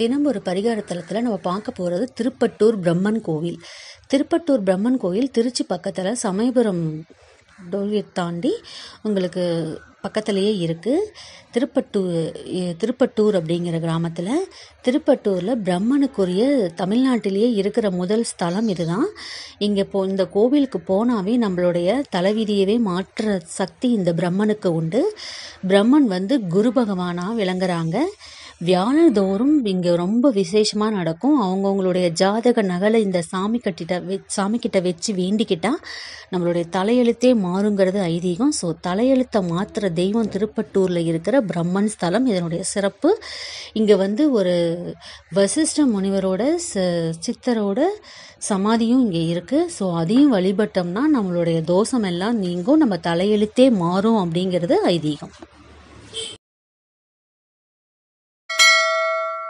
தினம் ஒரு பரிகார தலத்தில் நம்ம பார்க்க போகிறது திருப்பட்டூர் பிரம்மன் கோவில் திருப்பட்டூர் பிரம்மன் கோவில் திருச்சி பக்கத்தில் சமயபுரம் டோல்கேட் தாண்டி உங்களுக்கு பக்கத்துலேயே இருக்குது திருப்பட்டூர் திருப்பட்டூர் அப்படிங்கிற கிராமத்தில் திருப்பட்டூரில் பிரம்மனுக்குரிய தமிழ்நாட்டிலேயே இருக்கிற முதல் ஸ்தலம் இதுதான் இங்கே போ இந்த கோவிலுக்கு போனாவே நம்மளுடைய தலைவிதியவே மாற்ற சக்தி இந்த பிரம்மனுக்கு உண்டு பிரம்மன் வந்து குரு பகவானாக விளங்குறாங்க வியாழந்தோறும் இங்கே ரொம்ப விசேஷமாக நடக்கும் அவங்கவுங்களுடைய ஜாதக நகலை இந்த சாமி கட்டிட்ட வெ சாமிக்கிட்ட வச்சு வேண்டிக்கிட்டால் நம்மளுடைய தலையெழுத்தே மாறுங்கிறது ஐதீகம் ஸோ தலையெழுத்தை மாத்திர தெய்வம் திருப்பட்டூரில் இருக்கிற பிரம்மன் ஸ்தலம் இதனுடைய சிறப்பு இங்கே வந்து ஒரு வசிஷ்ட முனிவரோட சித்தரோட சமாதியும் இங்கே இருக்குது ஸோ அதையும் வழிபட்டோம்னா நம்மளுடைய தோஷம் எல்லாம் நீங்கும் நம்ம தலையெழுத்தே மாறும் அப்படிங்கிறது ஐதீகம்